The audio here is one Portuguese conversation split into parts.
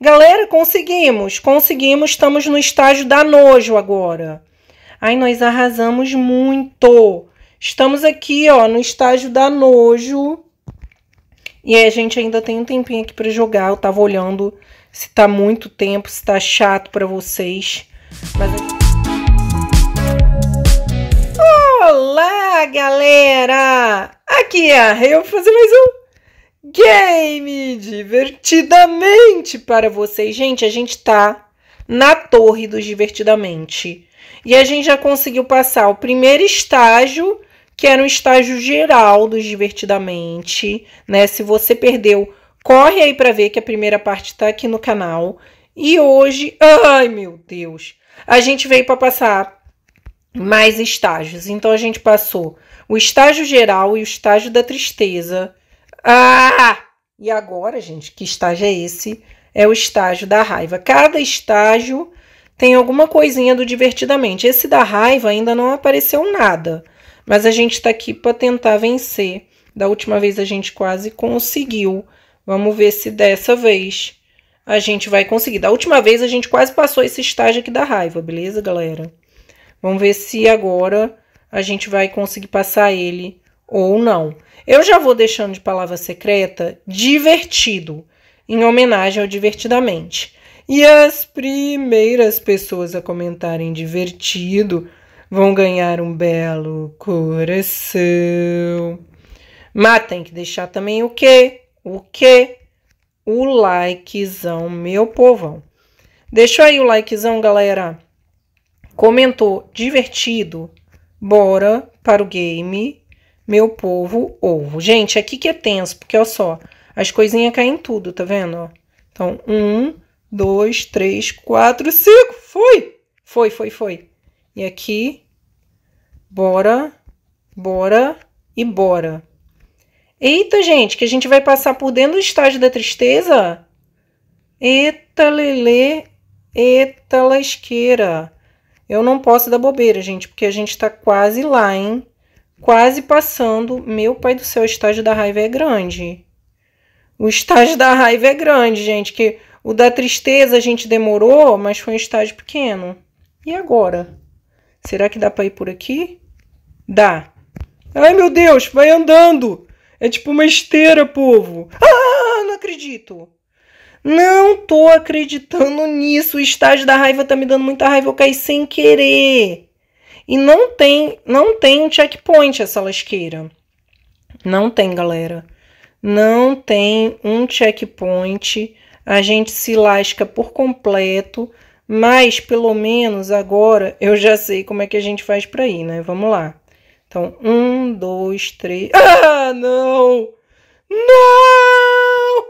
Galera, conseguimos, conseguimos, estamos no estágio da nojo agora. Aí nós arrasamos muito. Estamos aqui, ó, no estágio da nojo. E aí a gente ainda tem um tempinho aqui para jogar. Eu tava olhando se tá muito tempo, se tá chato para vocês. Mas... É Olá, galera! Aqui é a vou fazer mais um game divertidamente para vocês. Gente, a gente tá na torre dos divertidamente. E a gente já conseguiu passar o primeiro estágio, que era um estágio geral dos divertidamente, né? Se você perdeu, corre aí para ver que a primeira parte tá aqui no canal. E hoje, ai meu Deus, a gente veio para passar mais estágios. Então a gente passou o estágio geral e o estágio da tristeza ah! E agora, gente, que estágio é esse? É o estágio da raiva. Cada estágio tem alguma coisinha do divertidamente. Esse da raiva ainda não apareceu nada, mas a gente está aqui para tentar vencer. Da última vez a gente quase conseguiu. Vamos ver se dessa vez a gente vai conseguir. Da última vez a gente quase passou esse estágio aqui da raiva, beleza, galera? Vamos ver se agora a gente vai conseguir passar ele ou não. Eu já vou deixando de palavra secreta divertido, em homenagem ao divertidamente. E as primeiras pessoas a comentarem divertido vão ganhar um belo coração. Mas tem que deixar também o quê? O quê? O likezão, meu povão. Deixa aí o likezão, galera. Comentou divertido? Bora para o game meu povo ovo. Gente, aqui que é tenso, porque olha só, as coisinhas caem tudo, tá vendo? Então, um, dois, três, quatro, cinco, foi! Foi, foi, foi. E aqui, bora, bora e bora. Eita, gente, que a gente vai passar por dentro do estágio da tristeza? Eita, lelê, eita, lasqueira. Eu não posso dar bobeira, gente, porque a gente tá quase lá, hein? quase passando. Meu pai do céu, o estágio da raiva é grande. O estágio da raiva é grande, gente. Que o da tristeza a gente demorou, mas foi um estágio pequeno. E agora? Será que dá para ir por aqui? Dá. Ai meu Deus, vai andando! É tipo uma esteira, povo. Ah, não acredito! Não tô acreditando nisso. O estágio da raiva tá me dando muita raiva. Eu caí sem querer. E não tem, não tem um checkpoint essa lasqueira. Não tem, galera. Não tem um checkpoint. A gente se lasca por completo, mas pelo menos agora eu já sei como é que a gente faz para ir, né? Vamos lá. Então, um, dois, três. Ah, não! Não!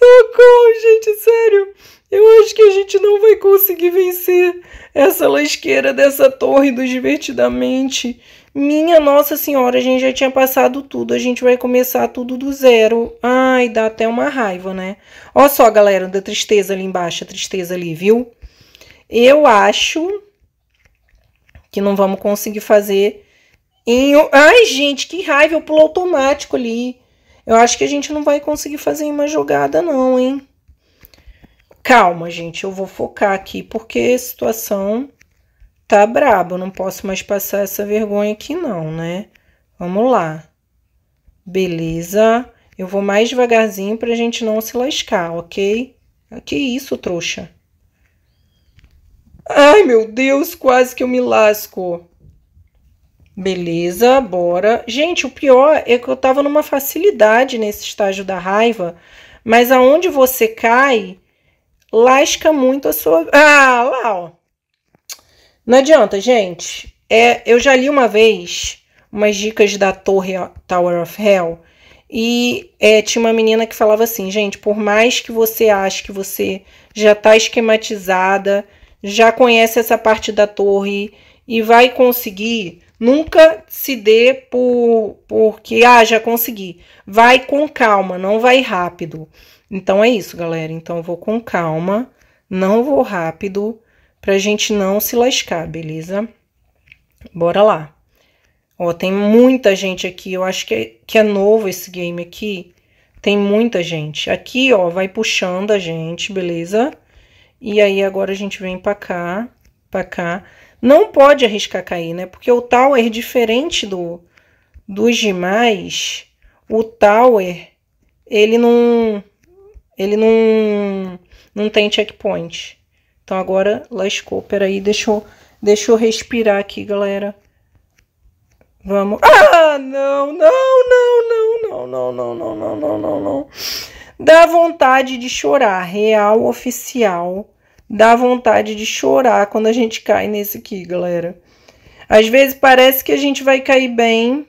Socorro, gente, sério. Eu acho que a gente não vai conseguir vencer essa lasqueira dessa torre do divertidamente. Minha Nossa Senhora, a gente já tinha passado tudo. A gente vai começar tudo do zero. Ai, dá até uma raiva, né? Olha só, galera, da tristeza ali embaixo, a tristeza ali, viu? Eu acho que não vamos conseguir fazer. Em... Ai, gente, que raiva! Eu pulo automático ali. Eu acho que a gente não vai conseguir fazer uma jogada não, hein? Calma, gente, eu vou focar aqui porque a situação tá braba. Eu não posso mais passar essa vergonha aqui não, né? Vamos lá. Beleza. Eu vou mais devagarzinho pra gente não se lascar, ok? Ah, que isso, trouxa? Ai, meu Deus, quase que eu me lasco. Beleza, bora. Gente, o pior é que eu tava numa facilidade nesse estágio da raiva, mas aonde você cai, lasca muito a sua. Ah, lá, ó. Não adianta, gente. É, eu já li uma vez umas dicas da Torre Tower of Hell e é, tinha uma menina que falava assim, gente, por mais que você ache que você já tá esquematizada, já conhece essa parte da torre e vai conseguir, Nunca se dê por porque ah, já consegui. Vai com calma, não vai rápido. Então é isso, galera. Então eu vou com calma, não vou rápido pra gente não se lascar, beleza? Bora lá. Ó, tem muita gente aqui. Eu acho que é, que é novo esse game aqui. Tem muita gente. Aqui, ó, vai puxando a gente, beleza? E aí agora a gente vem pra cá, pra cá não pode arriscar cair, né? Porque o Tower, diferente do dos demais, o Tower, ele não ele não não tem checkpoint. Então agora lascou, peraí, deixa eu, deixa eu respirar aqui, galera. Vamos. Ah, não, não, não, não, não, não, não, não, não, não, não, não. Dá vontade de chorar, real oficial. Dá vontade de chorar quando a gente cai nesse aqui, galera. Às vezes parece que a gente vai cair bem,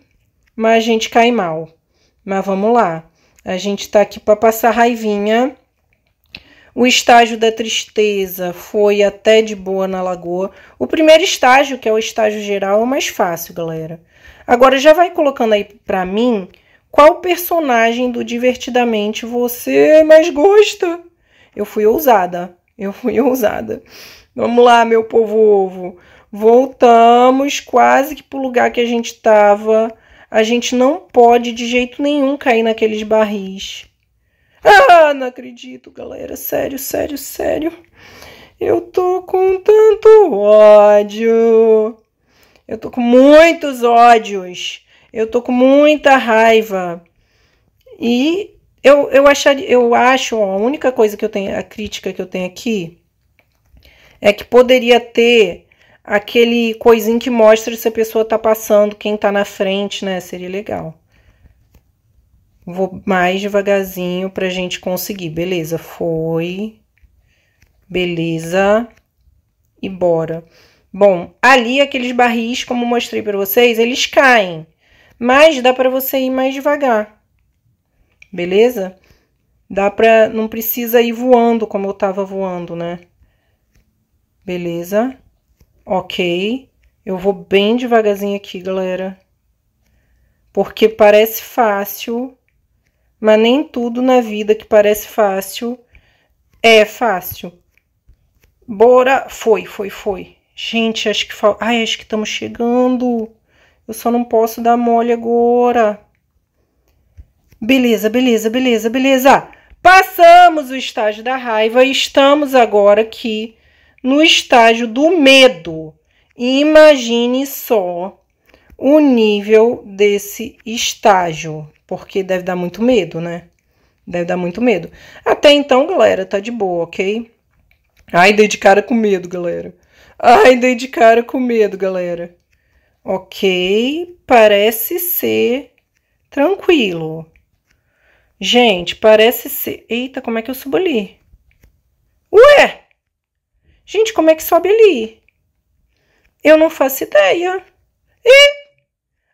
mas a gente cai mal. Mas vamos lá. A gente tá aqui para passar raivinha. O estágio da tristeza foi até de boa na lagoa. O primeiro estágio, que é o estágio geral, é o mais fácil, galera. Agora já vai colocando aí para mim qual personagem do Divertidamente você mais gosta. Eu fui ousada. Eu fui ousada. Vamos lá, meu povo ovo. Voltamos quase que para o lugar que a gente estava. A gente não pode de jeito nenhum cair naqueles barris. Ah, não acredito, galera. Sério, sério, sério. Eu tô com tanto ódio. Eu tô com muitos ódios. Eu tô com muita raiva. E eu, eu, acharia, eu acho, ó, a única coisa que eu tenho, a crítica que eu tenho aqui é que poderia ter aquele coisinho que mostra se a pessoa tá passando, quem tá na frente, né? Seria legal. Vou mais devagarzinho pra gente conseguir. Beleza, foi. Beleza. E bora. Bom, ali aqueles barris, como mostrei para vocês, eles caem. Mas dá para você ir mais devagar beleza? Dá pra, não precisa ir voando como eu tava voando, né? Beleza? Ok. Eu vou bem devagarzinho aqui, galera. Porque parece fácil, mas nem tudo na vida que parece fácil é fácil. Bora! Foi, foi, foi. Gente, acho que fal, Ai, acho que estamos chegando. Eu só não posso dar mole agora. Beleza, beleza, beleza, beleza. Passamos o estágio da raiva e estamos agora aqui no estágio do medo. Imagine só o nível desse estágio, porque deve dar muito medo, né? Deve dar muito medo. Até então, galera, tá de boa, ok? Ai, dei de cara com medo, galera. Ai, dei de cara com medo, galera. Ok, parece ser tranquilo. Gente, parece ser... Eita, como é que eu subo ali? Ué! Gente, como é que sobe ali? Eu não faço ideia. Ih!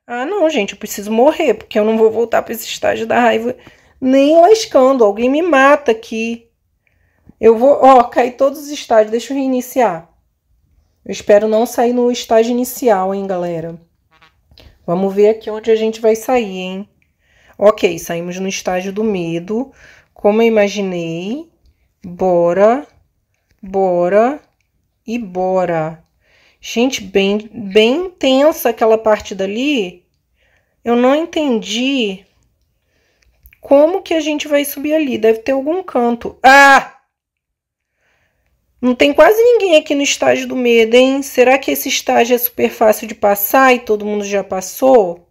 Ah, não, gente, eu preciso morrer, porque eu não vou voltar para esse estágio da raiva nem lascando. Alguém me mata aqui. Eu vou, ó, caí todos os estágios. Deixa eu reiniciar. Eu espero não sair no estágio inicial, hein, galera. Vamos ver aqui onde a gente vai sair, hein. Ok, saímos no estágio do medo. Como eu imaginei, bora, bora e bora. Gente, bem, bem tensa aquela parte dali. Eu não entendi como que a gente vai subir ali. Deve ter algum canto. Ah! Não tem quase ninguém aqui no estágio do medo, hein? Será que esse estágio é super fácil de passar e todo mundo já passou?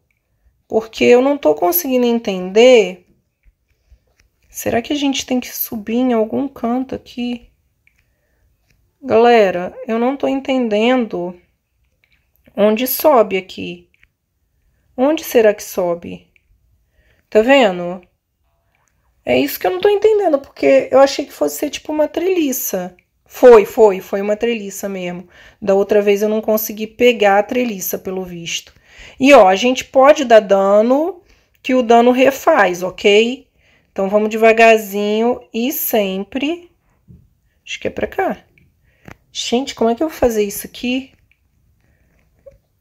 Porque eu não tô conseguindo entender. Será que a gente tem que subir em algum canto aqui? Galera, eu não tô entendendo onde sobe aqui. Onde será que sobe? Tá vendo? É isso que eu não tô entendendo, porque eu achei que fosse ser tipo uma treliça. Foi, foi, foi uma treliça mesmo. Da outra vez eu não consegui pegar a treliça, pelo visto. E ó, a gente pode dar dano que o dano refaz, ok? Então vamos devagarzinho e sempre. Acho que é pra cá. Gente, como é que eu vou fazer isso aqui?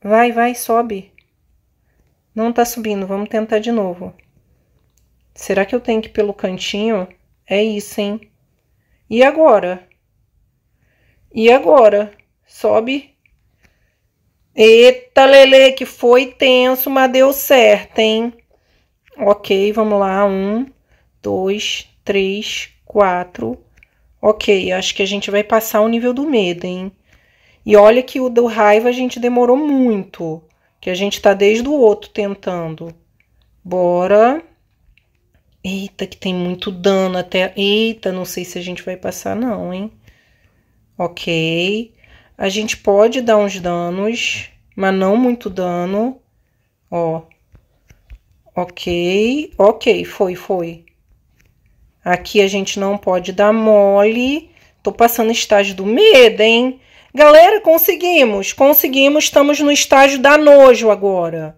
Vai, vai, sobe. Não tá subindo, vamos tentar de novo. Será que eu tenho que ir pelo cantinho? É isso, hein? E agora? E agora? Sobe. Eita, Lele, que foi tenso, mas deu certo, hein? Ok, vamos lá. Um, dois, três, quatro. Ok, acho que a gente vai passar o nível do medo, hein? E olha que o do raiva a gente demorou muito. Que a gente tá desde o outro tentando. Bora. Eita, que tem muito dano até. Eita, não sei se a gente vai passar, não, hein? Ok. A gente pode dar uns danos, mas não muito dano. Ó. Ok, ok, foi, foi. Aqui a gente não pode dar mole. Tô passando estágio do medo, hein? Galera, conseguimos, conseguimos, estamos no estágio da nojo agora.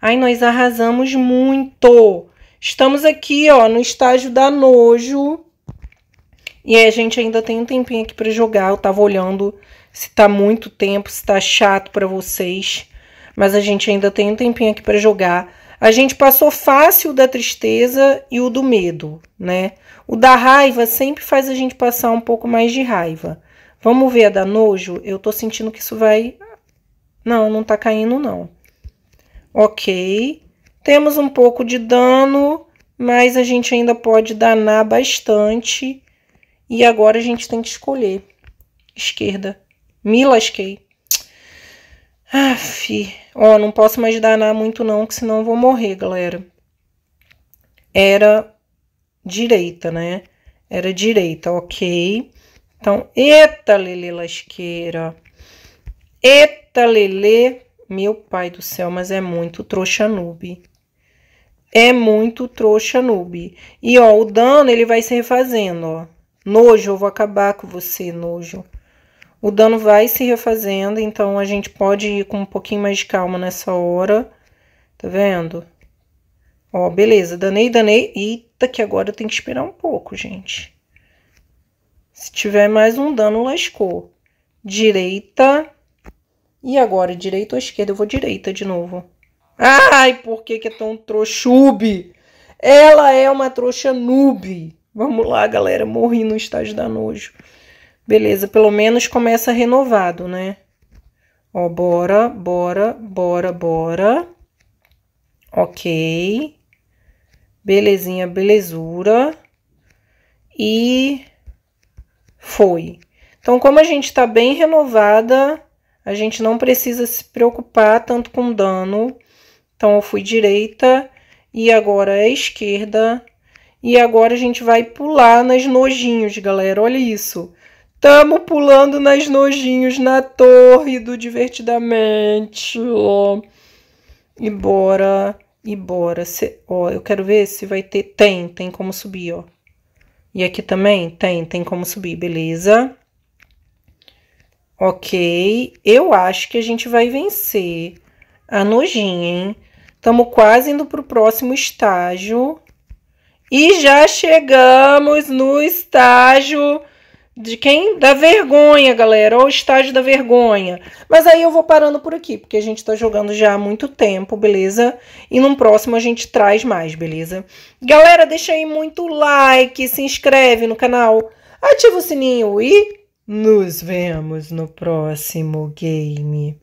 Ai, nós arrasamos muito. Estamos aqui, ó, no estágio da nojo. E a gente ainda tem um tempinho aqui para jogar. Eu tava olhando se tá muito tempo, se tá chato para vocês, mas a gente ainda tem um tempinho aqui para jogar. A gente passou fácil o da tristeza e o do medo, né? O da raiva sempre faz a gente passar um pouco mais de raiva. Vamos ver a da nojo? Eu tô sentindo que isso vai... Não, não tá caindo, não. Ok. Temos um pouco de dano, mas a gente ainda pode danar bastante. E agora a gente tem que escolher. Esquerda me lasquei. Aff, ah, ó, não posso mais danar muito não, que senão eu vou morrer, galera. Era direita, né? Era direita, ok. Então, eita, lele lasqueira. Eita, lele. Meu pai do céu, mas é muito trouxa noob. É muito trouxa noob. E, ó, o dano ele vai se refazendo, ó. Nojo, eu vou acabar com você, nojo. O dano vai se refazendo, então a gente pode ir com um pouquinho mais de calma nessa hora. Tá vendo? Ó, beleza, danei, danei. Eita, que agora eu tenho que esperar um pouco, gente. Se tiver mais um dano, lascou. Direita. E agora, direita ou esquerda? Eu vou direita de novo. Ai, por que que é tão trouxube? Ela é uma trouxa noob. Vamos lá, galera, morri no estágio da nojo. Beleza, pelo menos começa renovado, né? Ó, bora, bora, bora, bora. Ok. Belezinha, belezura. E foi. Então, como a gente está bem renovada, a gente não precisa se preocupar tanto com dano. Então, eu fui direita e agora é esquerda. E agora a gente vai pular nas nojinhos, galera. Olha isso. Tamo pulando nas nojinhos na torre do divertidamente. Ó. E bora, e bora. Se, ó, eu quero ver se vai ter. Tem, tem como subir, ó. E aqui também tem, tem como subir, beleza? Ok, eu acho que a gente vai vencer a nojinha, hein? Estamos quase indo para o próximo estágio. E já chegamos no estágio de quem? Da vergonha, galera, ou estágio da vergonha. Mas aí eu vou parando por aqui, porque a gente tá jogando já há muito tempo, beleza? E num próximo a gente traz mais, beleza? Galera, deixa aí muito like, se inscreve no canal, ativa o sininho e nos vemos no próximo game.